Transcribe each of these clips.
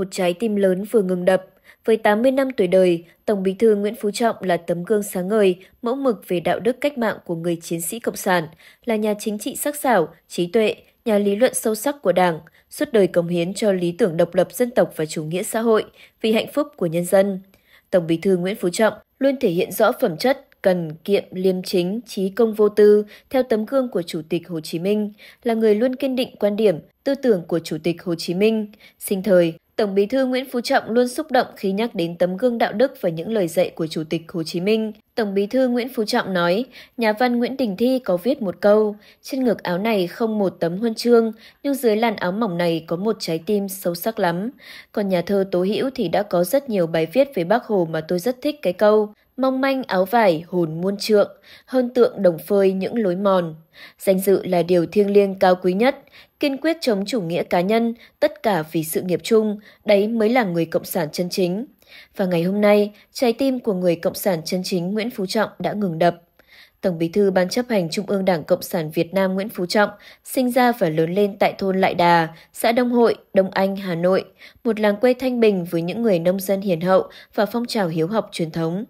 một trái tim lớn vừa ngừng đập. Với 80 năm tuổi đời, Tổng bí thư Nguyễn Phú Trọng là tấm gương sáng ngời, mẫu mực về đạo đức cách mạng của người chiến sĩ Cộng sản, là nhà chính trị sắc sảo, trí tuệ, nhà lý luận sâu sắc của Đảng, suốt đời cống hiến cho lý tưởng độc lập dân tộc và chủ nghĩa xã hội vì hạnh phúc của nhân dân. Tổng bí thư Nguyễn Phú Trọng luôn thể hiện rõ phẩm chất, cần kiệm liêm chính, trí công vô tư theo tấm gương của Chủ tịch Hồ Chí Minh, là người luôn kiên định quan điểm, tư tưởng của Chủ tịch Hồ Chí Minh. Sinh thời, Tổng Bí thư Nguyễn Phú Trọng luôn xúc động khi nhắc đến tấm gương đạo đức và những lời dạy của Chủ tịch Hồ Chí Minh. Tổng Bí thư Nguyễn Phú Trọng nói, nhà văn Nguyễn Đình Thi có viết một câu, trên ngực áo này không một tấm huân chương, nhưng dưới làn áo mỏng này có một trái tim sâu sắc lắm. Còn nhà thơ Tố Hữu thì đã có rất nhiều bài viết về Bác Hồ mà tôi rất thích cái câu, mong manh áo vải hồn muôn trượng, hơn tượng đồng phơi những lối mòn. Danh dự là điều thiêng liêng cao quý nhất, kiên quyết chống chủ nghĩa cá nhân, tất cả vì sự nghiệp chung, đấy mới là người cộng sản chân chính. Và ngày hôm nay, trái tim của người cộng sản chân chính Nguyễn Phú Trọng đã ngừng đập. Tổng Bí thư Ban chấp hành Trung ương Đảng Cộng sản Việt Nam Nguyễn Phú Trọng sinh ra và lớn lên tại thôn Lại Đà, xã Đông Hội, Đông Anh, Hà Nội, một làng quê thanh bình với những người nông dân hiền hậu và phong trào hiếu học truyền thống.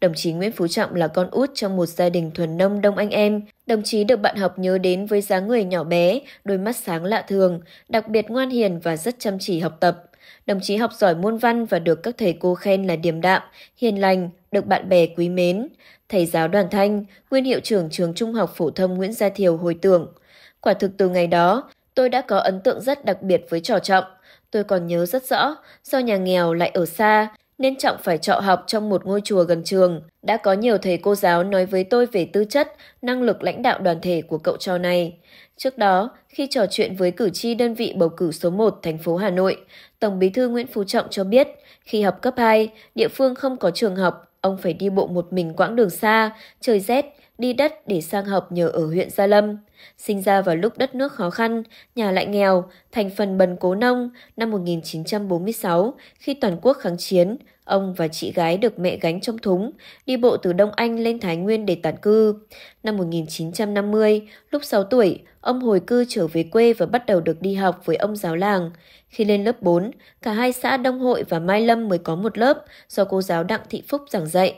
Đồng chí Nguyễn Phú Trọng là con út trong một gia đình thuần nông Đông Anh em. Đồng chí được bạn học nhớ đến với dáng người nhỏ bé, đôi mắt sáng lạ thường, đặc biệt ngoan hiền và rất chăm chỉ học tập. Đồng chí học giỏi môn văn và được các thầy cô khen là điềm đạm, hiền lành, được bạn bè quý mến. Thầy giáo Đoàn Thanh, nguyên hiệu trưởng trường Trung học phổ thông Nguyễn Gia Thiều hồi tưởng. Quả thực từ ngày đó, tôi đã có ấn tượng rất đặc biệt với trò trọng. Tôi còn nhớ rất rõ, do nhà nghèo lại ở xa, nên Trọng phải trọ học trong một ngôi chùa gần trường. Đã có nhiều thầy cô giáo nói với tôi về tư chất, năng lực lãnh đạo đoàn thể của cậu trò này. Trước đó, khi trò chuyện với cử tri đơn vị bầu cử số 1 thành phố Hà Nội, Tổng bí thư Nguyễn Phú Trọng cho biết, khi học cấp 2, địa phương không có trường học, ông phải đi bộ một mình quãng đường xa, trời rét, đi đất để sang học nhờ ở huyện Gia Lâm. Sinh ra vào lúc đất nước khó khăn, nhà lại nghèo, thành phần bần cố nông, năm 1946, khi toàn quốc kháng chiến, ông và chị gái được mẹ gánh trong thúng, đi bộ từ Đông Anh lên Thái Nguyên để tản cư. Năm 1950, lúc 6 tuổi, ông hồi cư trở về quê và bắt đầu được đi học với ông giáo làng. Khi lên lớp 4, cả hai xã Đông Hội và Mai Lâm mới có một lớp do cô giáo Đặng Thị Phúc giảng dạy.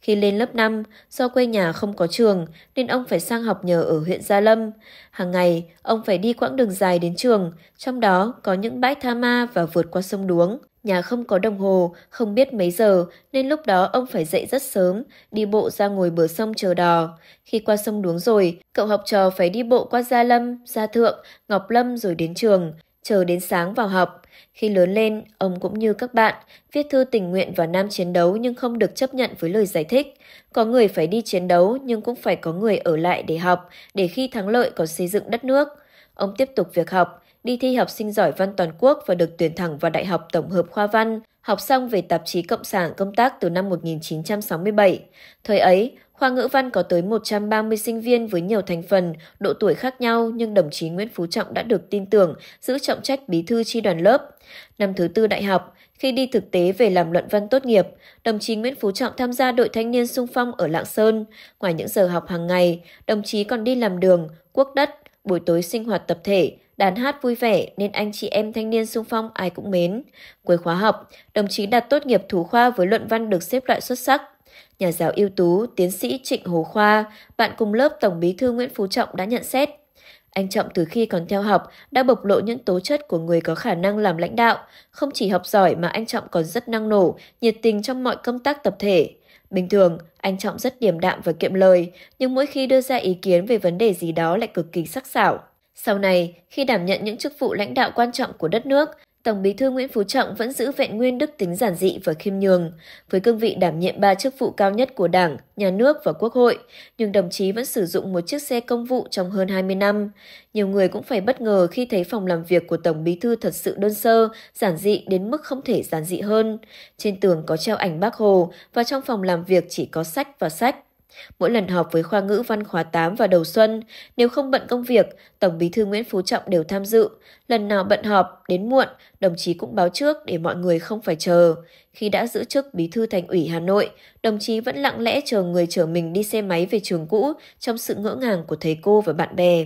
Khi lên lớp 5, do quê nhà không có trường nên ông phải sang học nhờ ở huyện Gia Lâm. Hàng ngày, ông phải đi quãng đường dài đến trường, trong đó có những bãi tha ma và vượt qua sông Đuống. Nhà không có đồng hồ, không biết mấy giờ nên lúc đó ông phải dậy rất sớm, đi bộ ra ngồi bờ sông chờ đò. Khi qua sông Đuống rồi, cậu học trò phải đi bộ qua Gia Lâm, Gia Thượng, Ngọc Lâm rồi đến trường chờ đến sáng vào học. Khi lớn lên, ông cũng như các bạn, viết thư tình nguyện vào nam chiến đấu nhưng không được chấp nhận với lời giải thích. Có người phải đi chiến đấu nhưng cũng phải có người ở lại để học, để khi thắng lợi có xây dựng đất nước. Ông tiếp tục việc học, đi thi học sinh giỏi văn toàn quốc và được tuyển thẳng vào Đại học Tổng hợp Khoa văn, học xong về tạp chí Cộng sản công tác từ năm 1967. Thời ấy, Khoa ngữ văn có tới 130 sinh viên với nhiều thành phần, độ tuổi khác nhau nhưng đồng chí Nguyễn Phú Trọng đã được tin tưởng giữ trọng trách bí thư chi đoàn lớp. Năm thứ tư đại học, khi đi thực tế về làm luận văn tốt nghiệp, đồng chí Nguyễn Phú Trọng tham gia đội thanh niên sung phong ở Lạng Sơn. Ngoài những giờ học hàng ngày, đồng chí còn đi làm đường, quốc đất, buổi tối sinh hoạt tập thể, đàn hát vui vẻ nên anh chị em thanh niên sung phong ai cũng mến. Cuối khóa học, đồng chí đạt tốt nghiệp thủ khoa với luận văn được xếp loại xuất sắc nhà giáo ưu tú, tiến sĩ Trịnh Hồ Khoa, bạn cùng lớp Tổng bí thư Nguyễn Phú Trọng đã nhận xét. Anh Trọng từ khi còn theo học đã bộc lộ những tố chất của người có khả năng làm lãnh đạo. Không chỉ học giỏi mà anh Trọng còn rất năng nổ, nhiệt tình trong mọi công tác tập thể. Bình thường, anh Trọng rất điềm đạm và kiệm lời, nhưng mỗi khi đưa ra ý kiến về vấn đề gì đó lại cực kỳ sắc sảo. Sau này, khi đảm nhận những chức vụ lãnh đạo quan trọng của đất nước, Tổng Bí thư Nguyễn Phú Trọng vẫn giữ vẹn nguyên đức tính giản dị và khiêm nhường, với cương vị đảm nhiệm ba chức vụ cao nhất của Đảng, Nhà nước và Quốc hội, nhưng đồng chí vẫn sử dụng một chiếc xe công vụ trong hơn 20 năm. Nhiều người cũng phải bất ngờ khi thấy phòng làm việc của Tổng Bí thư thật sự đơn sơ, giản dị đến mức không thể giản dị hơn. Trên tường có treo ảnh Bác Hồ và trong phòng làm việc chỉ có sách và sách. Mỗi lần họp với khoa ngữ văn khóa 8 vào đầu xuân, nếu không bận công việc, Tổng bí thư Nguyễn Phú Trọng đều tham dự. Lần nào bận họp, đến muộn, đồng chí cũng báo trước để mọi người không phải chờ. Khi đã giữ chức bí thư thành ủy Hà Nội, đồng chí vẫn lặng lẽ chờ người chở mình đi xe máy về trường cũ trong sự ngỡ ngàng của thầy cô và bạn bè.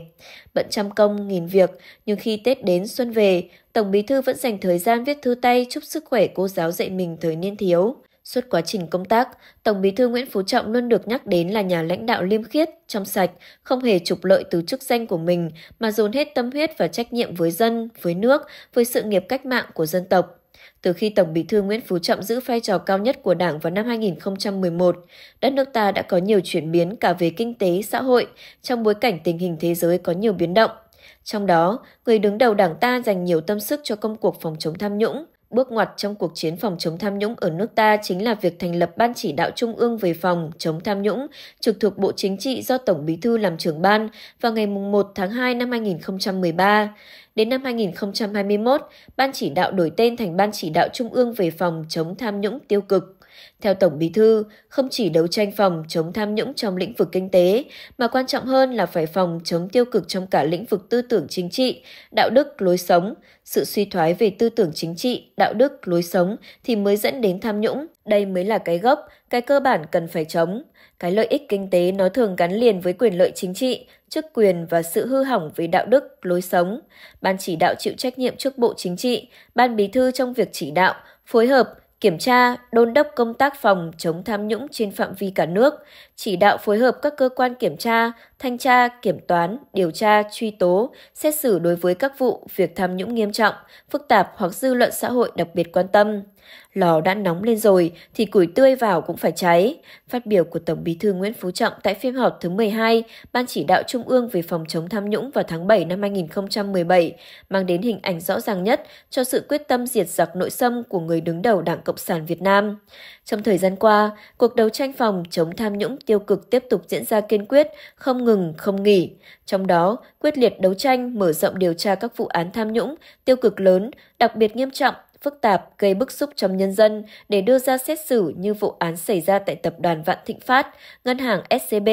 Bận trăm công, nghìn việc, nhưng khi Tết đến xuân về, Tổng bí thư vẫn dành thời gian viết thư tay chúc sức khỏe cô giáo dạy mình thời niên thiếu. Suốt quá trình công tác, Tổng bí thư Nguyễn Phú Trọng luôn được nhắc đến là nhà lãnh đạo liêm khiết, trong sạch, không hề trục lợi từ chức danh của mình mà dồn hết tâm huyết và trách nhiệm với dân, với nước, với sự nghiệp cách mạng của dân tộc. Từ khi Tổng Bí thư Nguyễn Phú Trọng giữ vai trò cao nhất của Đảng vào năm 2011, đất nước ta đã có nhiều chuyển biến cả về kinh tế, xã hội, trong bối cảnh tình hình thế giới có nhiều biến động. Trong đó, người đứng đầu Đảng ta dành nhiều tâm sức cho công cuộc phòng chống tham nhũng, Bước ngoặt trong cuộc chiến phòng chống tham nhũng ở nước ta chính là việc thành lập Ban chỉ đạo Trung ương về phòng chống tham nhũng trực thuộc Bộ Chính trị do Tổng Bí thư làm trưởng ban vào ngày 1 tháng 2 năm 2013. Đến năm 2021, Ban chỉ đạo đổi tên thành Ban chỉ đạo Trung ương về phòng chống tham nhũng tiêu cực. Theo Tổng Bí thư, không chỉ đấu tranh phòng chống tham nhũng trong lĩnh vực kinh tế, mà quan trọng hơn là phải phòng chống tiêu cực trong cả lĩnh vực tư tưởng chính trị, đạo đức, lối sống. Sự suy thoái về tư tưởng chính trị, đạo đức, lối sống thì mới dẫn đến tham nhũng. Đây mới là cái gốc, cái cơ bản cần phải chống. Cái lợi ích kinh tế nó thường gắn liền với quyền lợi chính trị, chức quyền và sự hư hỏng về đạo đức, lối sống. Ban chỉ đạo chịu trách nhiệm trước Bộ Chính trị, Ban Bí thư trong việc chỉ đạo, phối hợp, kiểm tra, đôn đốc công tác phòng chống tham nhũng trên phạm vi cả nước, chỉ đạo phối hợp các cơ quan kiểm tra, thanh tra, kiểm toán, điều tra, truy tố, xét xử đối với các vụ việc tham nhũng nghiêm trọng, phức tạp hoặc dư luận xã hội đặc biệt quan tâm. Lò đã nóng lên rồi thì củi tươi vào cũng phải cháy. Phát biểu của Tổng Bí thư Nguyễn Phú Trọng tại phiên họp thứ 12, Ban chỉ đạo Trung ương về phòng chống tham nhũng vào tháng 7 năm 2017 mang đến hình ảnh rõ ràng nhất cho sự quyết tâm diệt giặc nội xâm của người đứng đầu Đảng Cộng sản Việt Nam. Trong thời gian qua, cuộc đấu tranh phòng chống tham nhũng tiêu cực tiếp tục diễn ra kiên quyết, không ngừng, không nghỉ. Trong đó, quyết liệt đấu tranh mở rộng điều tra các vụ án tham nhũng, tiêu cực lớn, đặc biệt nghiêm trọng phức tạp gây bức xúc trong nhân dân để đưa ra xét xử như vụ án xảy ra tại Tập đoàn Vạn Thịnh Phát, Ngân hàng SCB,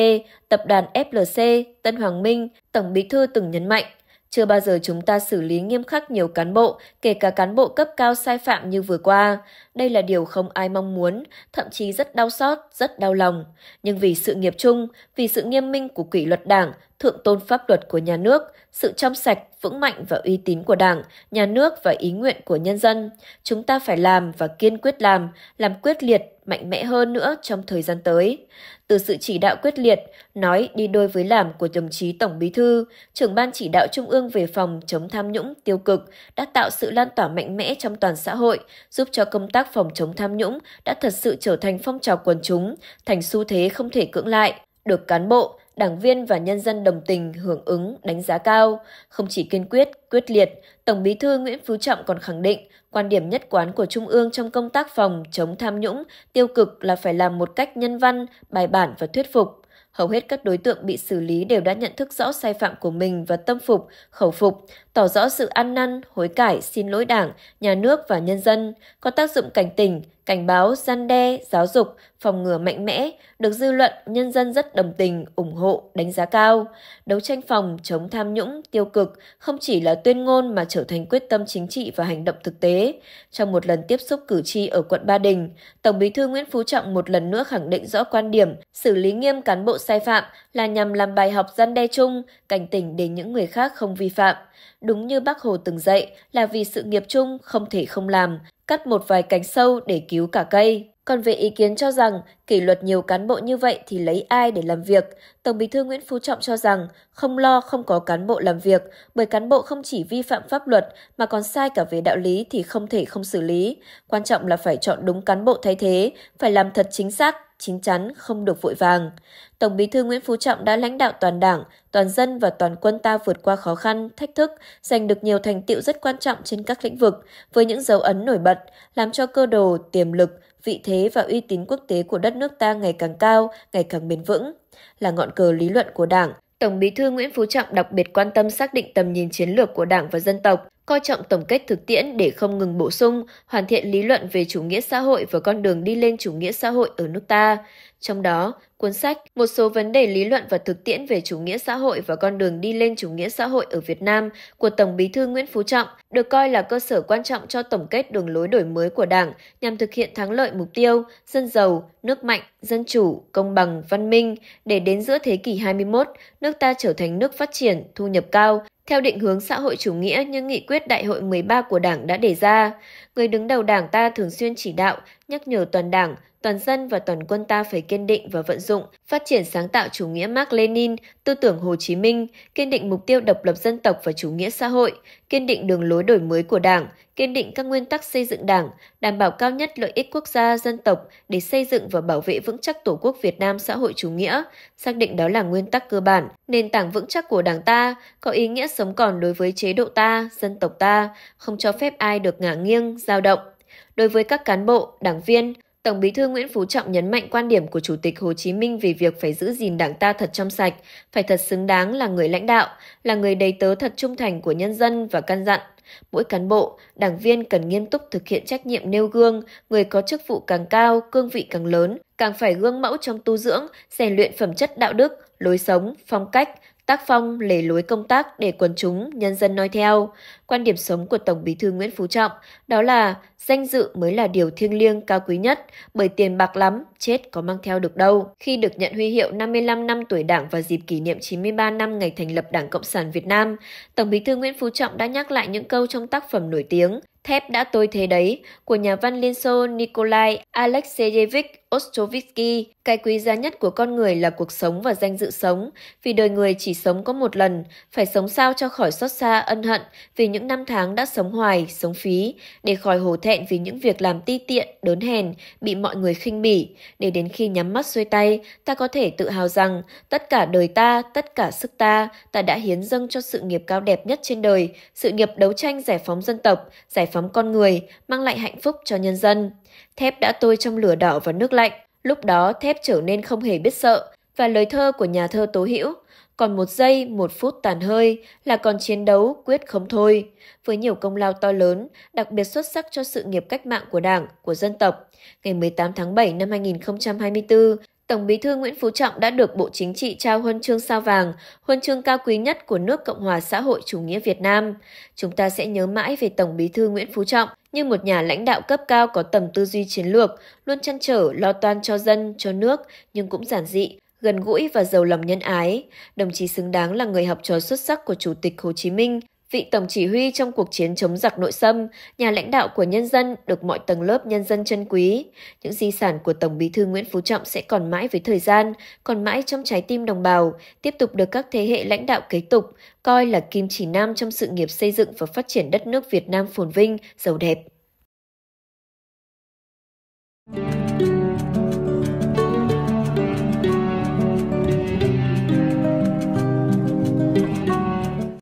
Tập đoàn FLC, Tân Hoàng Minh, Tổng bí thư từng nhấn mạnh chưa bao giờ chúng ta xử lý nghiêm khắc nhiều cán bộ, kể cả cán bộ cấp cao sai phạm như vừa qua. Đây là điều không ai mong muốn, thậm chí rất đau xót, rất đau lòng. Nhưng vì sự nghiệp chung, vì sự nghiêm minh của kỷ luật đảng, thượng tôn pháp luật của nhà nước, sự trong sạch, vững mạnh và uy tín của đảng, nhà nước và ý nguyện của nhân dân, chúng ta phải làm và kiên quyết làm, làm quyết liệt mạnh mẽ hơn nữa trong thời gian tới. Từ sự chỉ đạo quyết liệt, nói đi đôi với làm của đồng chí Tổng Bí Thư, trưởng ban chỉ đạo Trung ương về phòng chống tham nhũng tiêu cực đã tạo sự lan tỏa mạnh mẽ trong toàn xã hội, giúp cho công tác phòng chống tham nhũng đã thật sự trở thành phong trào quần chúng, thành xu thế không thể cưỡng lại, được cán bộ, đảng viên và nhân dân đồng tình hưởng ứng đánh giá cao. Không chỉ kiên quyết, quyết liệt, Tổng Bí thư Nguyễn Phú Trọng còn khẳng định quan điểm nhất quán của Trung ương trong công tác phòng chống tham nhũng, tiêu cực là phải làm một cách nhân văn, bài bản và thuyết phục. Hầu hết các đối tượng bị xử lý đều đã nhận thức rõ sai phạm của mình và tâm phục, khẩu phục, tỏ rõ sự ăn năn, hối cải, xin lỗi đảng, nhà nước và nhân dân, có tác dụng cảnh tỉnh, cảnh báo, gian đe, giáo dục, phòng ngừa mạnh mẽ, được dư luận, nhân dân rất đồng tình, ủng hộ, đánh giá cao. Đấu tranh phòng, chống tham nhũng, tiêu cực không chỉ là tuyên ngôn mà trở thành quyết tâm chính trị và hành động thực tế. Trong một lần tiếp xúc cử tri ở quận Ba Đình, Tổng bí thư Nguyễn Phú Trọng một lần nữa khẳng định rõ quan điểm xử lý nghiêm cán bộ sai phạm là nhằm làm bài học gian đe chung, cảnh tỉnh để những người khác không vi phạm. Đúng như bác Hồ từng dạy là vì sự nghiệp chung không thể không làm, cắt một vài cánh sâu để cứu cả cây. Còn về ý kiến cho rằng kỷ luật nhiều cán bộ như vậy thì lấy ai để làm việc, Tổng Bí thư Nguyễn Phú Trọng cho rằng không lo không có cán bộ làm việc, bởi cán bộ không chỉ vi phạm pháp luật mà còn sai cả về đạo lý thì không thể không xử lý. Quan trọng là phải chọn đúng cán bộ thay thế, phải làm thật chính xác, chín chắn, không được vội vàng. Tổng bí thư Nguyễn Phú Trọng đã lãnh đạo toàn đảng, toàn dân và toàn quân ta vượt qua khó khăn, thách thức, giành được nhiều thành tiệu rất quan trọng trên các lĩnh vực, với những dấu ấn nổi bật, làm cho cơ đồ, tiềm lực, vị thế và uy tín quốc tế của đất nước ta ngày càng cao, ngày càng bền vững. Là ngọn cờ lý luận của đảng, Tổng bí thư Nguyễn Phú Trọng đặc biệt quan tâm xác định tầm nhìn chiến lược của Đảng và dân tộc, coi trọng tổng kết thực tiễn để không ngừng bổ sung, hoàn thiện lý luận về chủ nghĩa xã hội và con đường đi lên chủ nghĩa xã hội ở nước ta. Trong đó, cuốn sách Một số vấn đề lý luận và thực tiễn về chủ nghĩa xã hội và con đường đi lên chủ nghĩa xã hội ở Việt Nam của Tổng Bí thư Nguyễn Phú Trọng được coi là cơ sở quan trọng cho tổng kết đường lối đổi mới của Đảng nhằm thực hiện thắng lợi mục tiêu dân giàu, nước mạnh, dân chủ, công bằng, văn minh để đến giữa thế kỷ 21, nước ta trở thành nước phát triển, thu nhập cao, theo định hướng xã hội chủ nghĩa như nghị quyết đại hội 13 của Đảng đã đề ra. Người đứng đầu Đảng ta thường xuyên chỉ đạo, nhắc nhở toàn Đảng, toàn dân và toàn quân ta phải kiên định và vận dụng, phát triển sáng tạo chủ nghĩa Mark Lenin, tư tưởng Hồ Chí Minh, kiên định mục tiêu độc lập dân tộc và chủ nghĩa xã hội, kiên định đường lối đổi mới của Đảng, kiên định các nguyên tắc xây dựng Đảng, đảm bảo cao nhất lợi ích quốc gia, dân tộc để xây dựng và bảo vệ vững chắc Tổ quốc Việt Nam xã hội chủ nghĩa, xác định đó là nguyên tắc cơ bản, nền tảng vững chắc của Đảng ta, có ý nghĩa sống còn đối với chế độ ta, dân tộc ta, không cho phép ai được ngả nghiêng, dao động. Đối với các cán bộ, đảng viên, Tổng Bí thư Nguyễn Phú Trọng nhấn mạnh quan điểm của Chủ tịch Hồ Chí Minh về việc phải giữ gìn Đảng ta thật trong sạch, phải thật xứng đáng là người lãnh đạo, là người đầy tớ thật trung thành của nhân dân và căn dặn mỗi cán bộ, đảng viên cần nghiêm túc thực hiện trách nhiệm nêu gương, người có chức vụ càng cao, cương vị càng lớn, càng phải gương mẫu trong tu dưỡng, rèn luyện phẩm chất đạo đức, lối sống, phong cách, tác phong, lề lối công tác để quần chúng, nhân dân nói theo. Quan điểm sống của Tổng Bí thư Nguyễn Phú Trọng đó là danh dự mới là điều thiêng liêng cao quý nhất, bởi tiền bạc lắm, chết có mang theo được đâu. Khi được nhận huy hiệu 55 năm tuổi Đảng và dịp kỷ niệm 93 năm ngày thành lập Đảng Cộng sản Việt Nam, Tổng Bí thư Nguyễn Phú Trọng đã nhắc lại những câu trong tác phẩm nổi tiếng Thép đã tôi thế đấy của nhà văn Liên Xô Nikolai Alexeyevich Ostovitsky, cái quý giá nhất của con người là cuộc sống và danh dự sống, vì đời người chỉ sống có một lần, phải sống sao cho khỏi xót xa, ân hận vì những năm tháng đã sống hoài, sống phí, để khỏi hổ thẹn vì những việc làm ti tiện, đốn hèn, bị mọi người khinh bỉ, để đến khi nhắm mắt xuôi tay, ta có thể tự hào rằng tất cả đời ta, tất cả sức ta, ta đã hiến dâng cho sự nghiệp cao đẹp nhất trên đời, sự nghiệp đấu tranh giải phóng dân tộc, giải phóng con người, mang lại hạnh phúc cho nhân dân. Thép đã tôi trong lửa đỏ và nước lạnh, lúc đó thép trở nên không hề biết sợ, và lời thơ của nhà thơ Tố Hữu còn một giây, một phút tàn hơi là còn chiến đấu quyết không thôi. Với nhiều công lao to lớn, đặc biệt xuất sắc cho sự nghiệp cách mạng của Đảng, của dân tộc, ngày 18 tháng 7 năm 2024, Tổng Bí thư Nguyễn Phú Trọng đã được Bộ Chính trị trao huân chương sao vàng, huân chương cao quý nhất của nước Cộng hòa xã hội chủ nghĩa Việt Nam. Chúng ta sẽ nhớ mãi về Tổng Bí thư Nguyễn Phú Trọng như một nhà lãnh đạo cấp cao có tầm tư duy chiến lược, luôn chăn trở, lo toan cho dân, cho nước, nhưng cũng giản dị, gần gũi và giàu lòng nhân ái. Đồng chí xứng đáng là người học trò xuất sắc của Chủ tịch Hồ Chí Minh, vị tổng chỉ huy trong cuộc chiến chống giặc nội xâm, nhà lãnh đạo của nhân dân được mọi tầng lớp nhân dân trân quý. Những di sản của Tổng Bí thư Nguyễn Phú Trọng sẽ còn mãi với thời gian, còn mãi trong trái tim đồng bào, tiếp tục được các thế hệ lãnh đạo kế tục coi là kim chỉ nam trong sự nghiệp xây dựng và phát triển đất nước Việt Nam phồn vinh, giàu đẹp. Thank